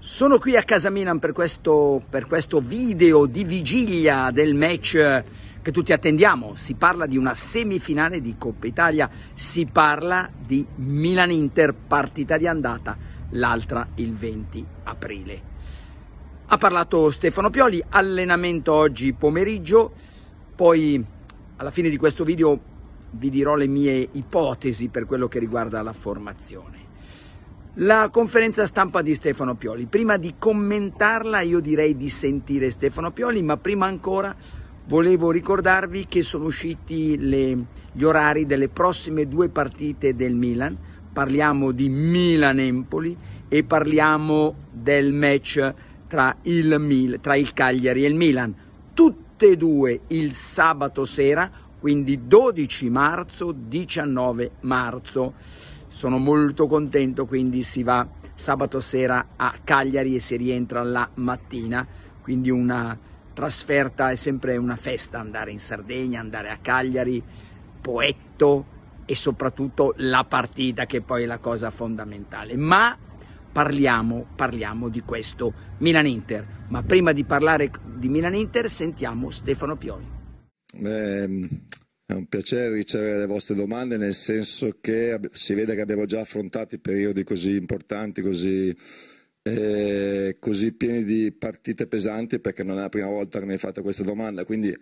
Sono qui a casa Milan per questo, per questo, video di vigilia del match che tutti attendiamo. Si parla di una semifinale di Coppa Italia, si parla di Milan-Inter, partita di andata, l'altra il 20 aprile. Ha parlato Stefano Pioli, allenamento oggi pomeriggio, poi alla fine di questo video vi dirò le mie ipotesi per quello che riguarda la formazione. La conferenza stampa di Stefano Pioli, prima di commentarla io direi di sentire Stefano Pioli, ma prima ancora volevo ricordarvi che sono usciti le, gli orari delle prossime due partite del Milan, parliamo di Milan-Empoli e parliamo del match tra il, Mil- tra il Cagliari e il Milan, tutte e due il sabato sera, quindi 12 marzo, 19 marzo. Sono molto contento, quindi si va sabato sera a Cagliari e si rientra la mattina, quindi una trasferta è sempre una festa andare in Sardegna, andare a Cagliari, Poetto e soprattutto la partita che poi è la cosa fondamentale. Ma parliamo, parliamo di questo Milan-Inter. Ma prima di parlare di Milan-Inter sentiamo Stefano Pioli. Eh, è un piacere ricevere le vostre domande nel senso che si vede che abbiamo già affrontato periodi così importanti, così, eh, così pieni di partite pesanti perché non è la prima volta che mi fate questa domanda. Quindi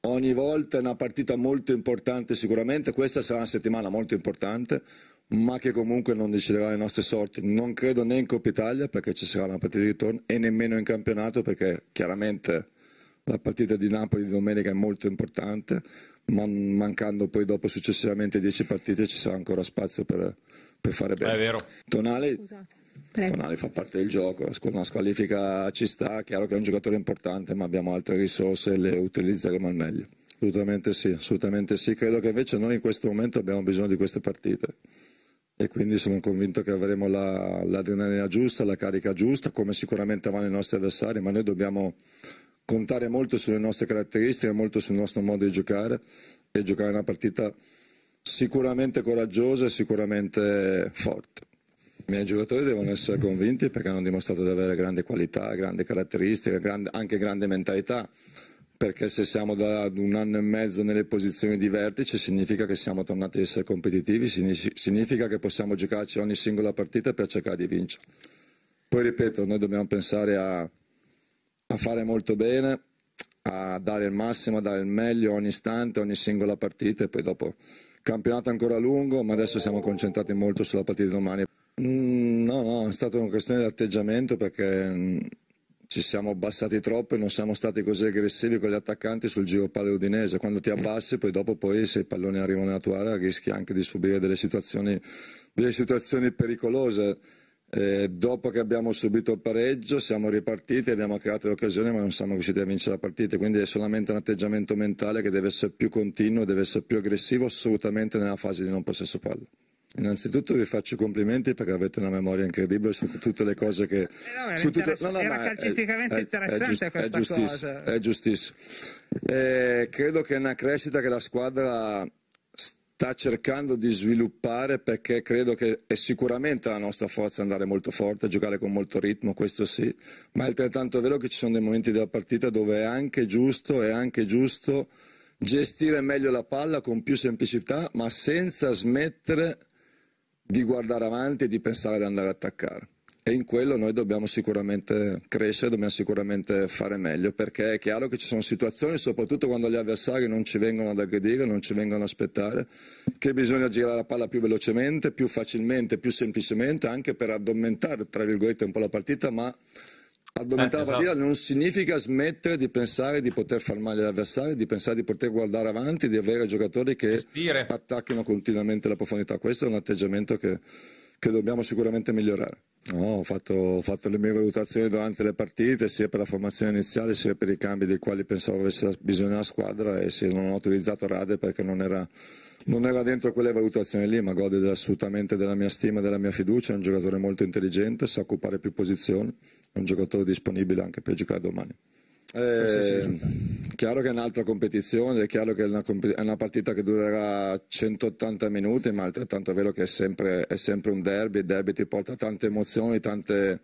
ogni volta è una partita molto importante sicuramente, questa sarà una settimana molto importante ma che comunque non deciderà le nostre sorti. Non credo né in Coppa Italia perché ci sarà una partita di ritorno e nemmeno in campionato perché chiaramente la partita di Napoli di domenica è molto importante, ma mancando poi dopo successivamente 10 partite ci sarà ancora spazio per, per fare bene. È vero. Tonale, Tonale fa parte del gioco, una squalifica ci sta, chiaro che è un giocatore importante, ma abbiamo altre risorse e le utilizzeremo al meglio. Assolutamente sì, assolutamente sì. Credo che invece noi in questo momento abbiamo bisogno di queste partite e quindi sono convinto che avremo la, l'adrenalina giusta, la carica giusta, come sicuramente vanno i nostri avversari, ma noi dobbiamo contare molto sulle nostre caratteristiche, molto sul nostro modo di giocare e giocare una partita sicuramente coraggiosa e sicuramente forte. I miei giocatori devono essere convinti perché hanno dimostrato di avere grande qualità, grande caratteristica, grande, anche grande mentalità perché se siamo da un anno e mezzo nelle posizioni di vertice significa che siamo tornati a essere competitivi, significa che possiamo giocarci ogni singola partita per cercare di vincere. Poi ripeto, noi dobbiamo pensare a, a fare molto bene, a dare il massimo, a dare il meglio ogni istante, ogni singola partita e poi dopo campionato ancora lungo, ma adesso siamo concentrati molto sulla partita di domani. Mm, no, no, è stata una questione di atteggiamento perché mm, ci siamo abbassati troppo e non siamo stati così aggressivi con gli attaccanti sul giro palle udinese. Quando ti abbassi, poi dopo, poi, se i palloni arrivano nella tua area, rischi anche di subire delle situazioni, delle situazioni pericolose. E eh, dopo che abbiamo subito il pareggio, siamo ripartiti, abbiamo creato l'occasione, ma non siamo riusciti a vincere la partita. Quindi è solamente un atteggiamento mentale che deve essere più continuo, deve essere più aggressivo, assolutamente nella fase di non possesso palla. Innanzitutto vi faccio complimenti perché avete una memoria incredibile su tutte le cose che... Eh no, era, tutte... no, no, era calcisticamente è, interessante è, è giust, questa cosa. È giustissimo. Eh, credo che è una crescita che la squadra sta cercando di sviluppare perché credo che è sicuramente la nostra forza andare molto forte, giocare con molto ritmo, questo sì, ma è altrettanto vero che ci sono dei momenti della partita dove è anche giusto, è anche giusto gestire meglio la palla con più semplicità, ma senza smettere di guardare avanti e di pensare ad andare ad attaccare. E in quello noi dobbiamo sicuramente crescere, dobbiamo sicuramente fare meglio, perché è chiaro che ci sono situazioni, soprattutto quando gli avversari non ci vengono ad aggredire, non ci vengono ad aspettare, che bisogna girare la palla più velocemente, più facilmente, più semplicemente, anche per addormentare, tra virgolette, un po' la partita, ma Addormentare eh, la partita esatto. non significa smettere di pensare di poter far male all'avversario, di pensare di poter guardare avanti, di avere giocatori che Respire. attacchino continuamente la profondità. Questo è un atteggiamento che, che dobbiamo sicuramente migliorare. No, ho, fatto, ho, fatto, le mie valutazioni durante le partite, sia per la formazione iniziale sia per i cambi dei quali pensavo avesse bisogno la squadra e sì, non ho utilizzato Rade perché non era, non era, dentro quelle valutazioni lì, ma gode assolutamente della mia stima e della mia fiducia, è un giocatore molto intelligente, sa occupare più posizioni, è un giocatore disponibile anche per giocare domani. Eh, sì. Chiaro che è un'altra competizione, è chiaro che è una, è una, partita che durerà 180 minuti, ma altrettanto è vero che è sempre, è sempre un derby, il derby ti porta tante emozioni, tante,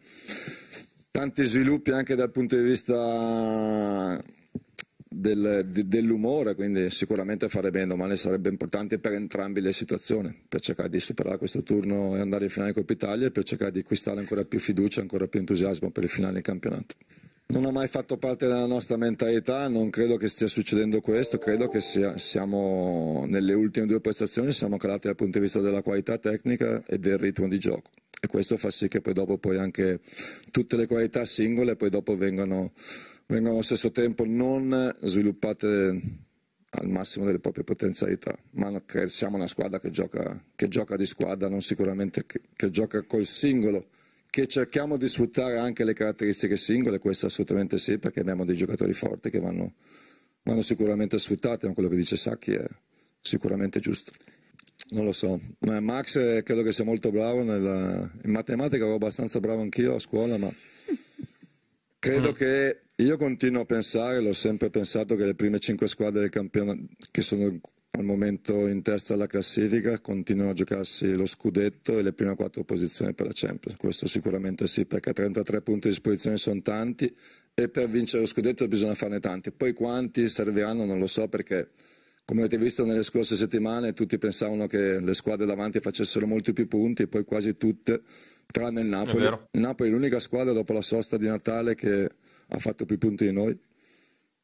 tanti sviluppi anche dal punto di vista del, dell'umore, quindi sicuramente fare bene domani sarebbe importante per entrambe le situazioni, per cercare di superare questo turno e andare in finale Coppa Italia e per cercare di acquistare ancora più fiducia, ancora più entusiasmo per il finale del campionato non ha mai fatto parte della nostra mentalità, non credo che stia succedendo questo, credo che sia, siamo nelle ultime due prestazioni siamo calati dal punto di vista della qualità tecnica e del ritmo di gioco e questo fa sì che poi dopo poi anche tutte le qualità singole poi dopo vengano, vengano allo stesso tempo non sviluppate al massimo delle proprie potenzialità, ma siamo una squadra che gioca, che gioca di squadra, non sicuramente che, che gioca col singolo che cerchiamo di sfruttare anche le caratteristiche singole, questo assolutamente sì, perché abbiamo dei giocatori forti che vanno, vanno sicuramente sfruttati, ma quello che dice Sacchi è sicuramente giusto. Non lo so, ma Max eh, credo che sia molto bravo nella... Eh, in matematica, ero abbastanza bravo anch'io a scuola, ma credo mm. che io continuo a pensare, l'ho sempre pensato che le prime cinque squadre del campionato che sono al momento in testa alla classifica, continuano a giocarsi lo scudetto e le prime quattro posizioni per la Champions. Questo sicuramente sì, perché 33 punti a disposizione sono tanti e per vincere lo scudetto bisogna farne tanti. Poi quanti serviranno non lo so perché, come avete visto nelle scorse settimane, tutti pensavano che le squadre davanti facessero molti più punti e poi quasi tutte, tranne il Napoli. Il Napoli è l'unica squadra dopo la sosta di Natale che ha fatto più punti di noi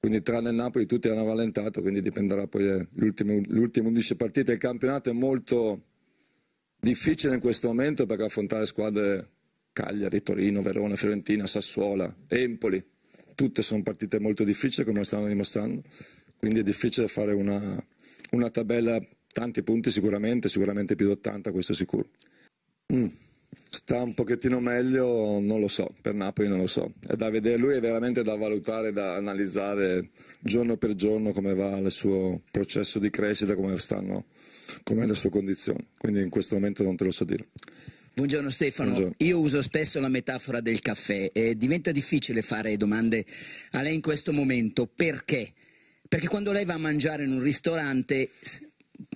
quindi tranne il Napoli tutti hanno rallentato, quindi dipenderà poi eh, l'ultimo, ultime 11 partite. Il campionato è molto difficile in questo momento perché affrontare squadre Cagliari, Torino, Verona, Fiorentina, Sassuola, Empoli, tutte sono partite molto difficili come stanno dimostrando, quindi è difficile fare una, una tabella, tanti punti sicuramente, sicuramente più di 80, questo è sicuro. Mm sta un pochettino meglio, non lo so, per Napoli non lo so. È da vedere, lui è veramente da valutare, da analizzare giorno per giorno come va il suo processo di crescita, come stanno, com'è la sua condizione. Quindi in questo momento non te lo so dire. Buongiorno Stefano, Buongiorno. io uso spesso la metafora del caffè e diventa difficile fare domande a lei in questo momento perché? Perché quando lei va a mangiare in un ristorante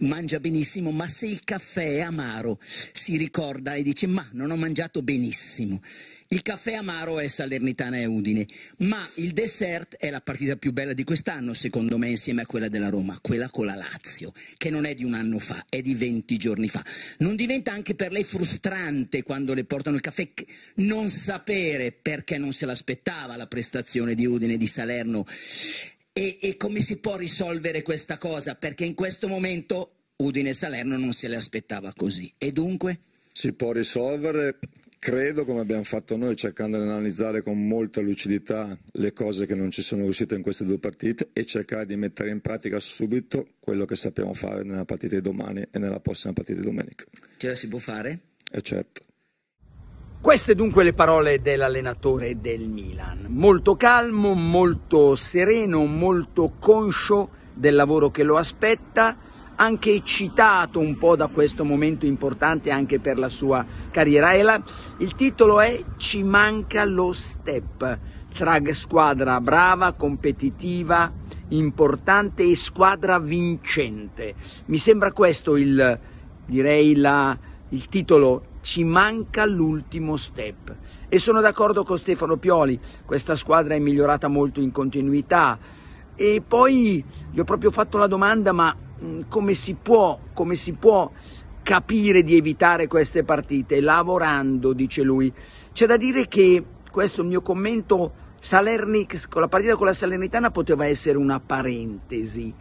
mangia benissimo, ma se il caffè è amaro si ricorda e dice ma non ho mangiato benissimo. Il caffè amaro è Salernitana e Udine, ma il dessert è la partita più bella di quest'anno, secondo me, insieme a quella della Roma, quella con la Lazio, che non è di un anno fa, è di 20 giorni fa. Non diventa anche per lei frustrante quando le portano il caffè non sapere perché non se l'aspettava la prestazione di Udine e di Salerno e, e come si può risolvere questa cosa? Perché in questo momento Udine Salerno non se le aspettava così. E dunque? Si può risolvere, credo, come abbiamo fatto noi, cercando di analizzare con molta lucidità le cose che non ci sono riuscite in queste due partite e cercare di mettere in pratica subito quello che sappiamo fare nella partita di domani e nella prossima partita di domenica. Ce la si può fare? E eh, certo. Queste dunque le parole dell'allenatore del Milan, molto calmo, molto sereno, molto conscio del lavoro che lo aspetta, anche eccitato un po' da questo momento importante anche per la sua carriera. E la, il titolo è Ci manca lo step, tra squadra brava, competitiva, importante e squadra vincente. Mi sembra questo il, direi la, il titolo ci manca l'ultimo step. E sono d'accordo con Stefano Pioli, questa squadra è migliorata molto in continuità. E poi gli ho proprio fatto la domanda, ma mm, come si può, come si può capire di evitare queste partite? Lavorando, dice lui. C'è da dire che, questo è il mio commento, Salerni, la partita con la Salernitana poteva essere una parentesi,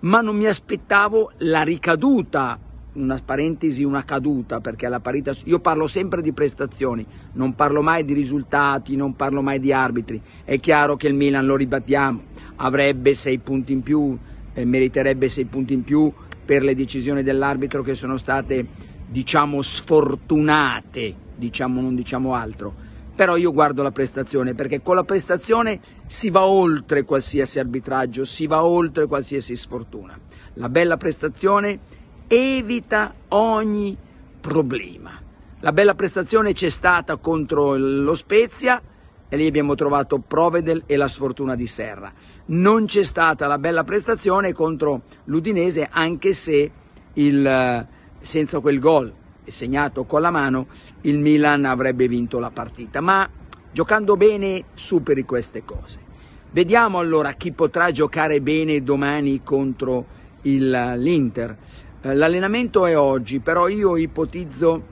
ma non mi aspettavo la ricaduta una parentesi, una caduta, perché alla parità io parlo sempre di prestazioni, non parlo mai di risultati, non parlo mai di arbitri. È chiaro che il Milan, lo ribattiamo, avrebbe sei punti in più, eh, meriterebbe sei punti in più per le decisioni dell'arbitro che sono state, diciamo, sfortunate, diciamo, non diciamo altro però io guardo la prestazione perché con la prestazione si va oltre qualsiasi arbitraggio, si va oltre qualsiasi sfortuna. La bella prestazione evita ogni problema. La bella prestazione c'è stata contro lo Spezia e lì abbiamo trovato Provedel e la sfortuna di Serra. Non c'è stata la bella prestazione contro l'Udinese anche se il, senza quel gol segnato con la mano il Milan avrebbe vinto la partita. Ma giocando bene superi queste cose. Vediamo allora chi potrà giocare bene domani contro l'Inter. Eh, l'allenamento è oggi, però io ipotizzo,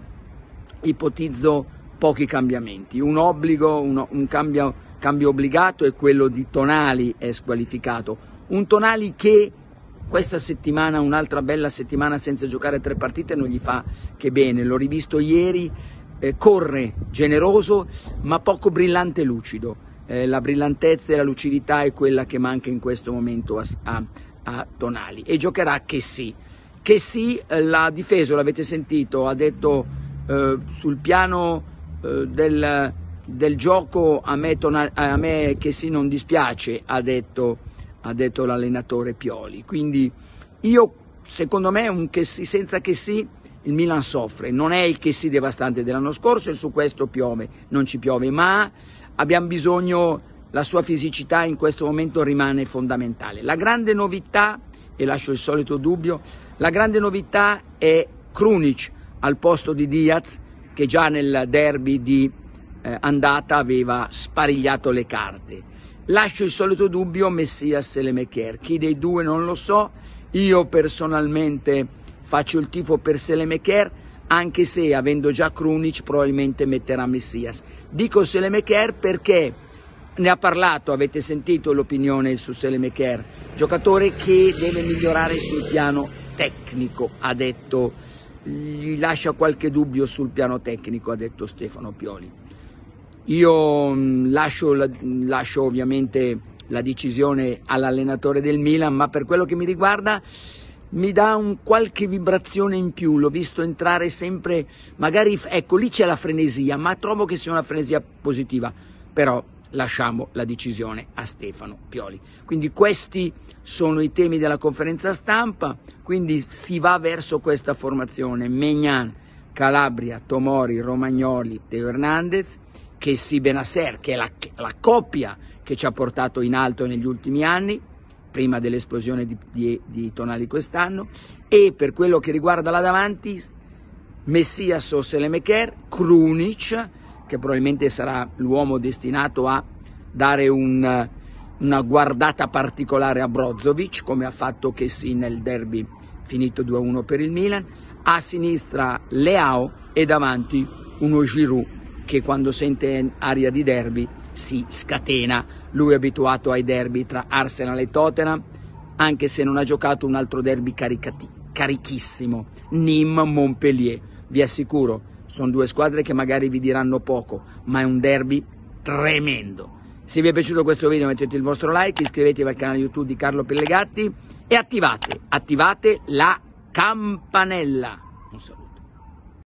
ipotizzo pochi cambiamenti. Un obbligo, un, un cambio, cambio obbligato è quello di Tonali è squalificato. Un Tonali che questa settimana, un'altra bella settimana senza giocare tre partite, non gli fa che bene. L'ho rivisto ieri, eh, corre generoso ma poco brillante e lucido. Eh, la brillantezza e la lucidità è quella che manca in questo momento a, a, a Tonali e giocherà che sì che sì eh, l'ha difeso, l'avete sentito, ha detto eh, sul piano eh, del, del, gioco a me, a me che sì non dispiace, ha detto, ha detto l'allenatore Pioli. Quindi io, secondo me, un che sì, senza che sì il Milan soffre, non è il che sì devastante dell'anno scorso e su questo piove, non ci piove, ma abbiamo bisogno, la sua fisicità in questo momento rimane fondamentale. La grande novità e lascio il solito dubbio. La grande novità è Krunic al posto di Diaz che già nel derby di eh, andata aveva sparigliato le carte. Lascio il solito dubbio Messias e Lemecher, chi dei due non lo so, io personalmente faccio il tifo per Selemecher anche se avendo già Krunic probabilmente metterà Messias. Dico Selemecher perché ne ha parlato, avete sentito l'opinione su Selemecher, giocatore che deve migliorare sul piano tecnico, ha detto, gli lascia qualche dubbio sul piano tecnico, ha detto Stefano Pioli. Io mm, lascio, lascio ovviamente la decisione all'allenatore del Milan, ma per quello che mi riguarda mi dà un qualche vibrazione in più, l'ho visto entrare sempre, magari ecco lì c'è la frenesia, ma trovo che sia una frenesia positiva, però lasciamo la decisione a Stefano Pioli. Quindi questi sono i temi della conferenza stampa, quindi si va verso questa formazione Megnan, Calabria, Tomori, Romagnoli, Teo Hernandez, che Chessi Benasser, che è la, la, coppia che ci ha portato in alto negli ultimi anni, prima dell'esplosione di, di, di Tonali quest'anno, e per quello che riguarda là davanti, Messias o Selemeker, Krunic, che probabilmente sarà l'uomo destinato a dare un, una guardata particolare a Brozovic, come ha fatto che sì nel derby finito 2-1 per il Milan, a sinistra Leao e davanti uno Giroud che quando sente aria di derby si scatena. Lui è abituato ai derby tra Arsenal e Tottenham, anche se non ha giocato un altro derby caricati, carichissimo, Nîmes-Montpellier. Vi assicuro, sono due squadre che magari vi diranno poco, ma è un derby tremendo. Se vi è piaciuto questo video mettete il vostro like, iscrivetevi al canale YouTube di Carlo Pellegatti e attivate, attivate la campanella. Un saluto.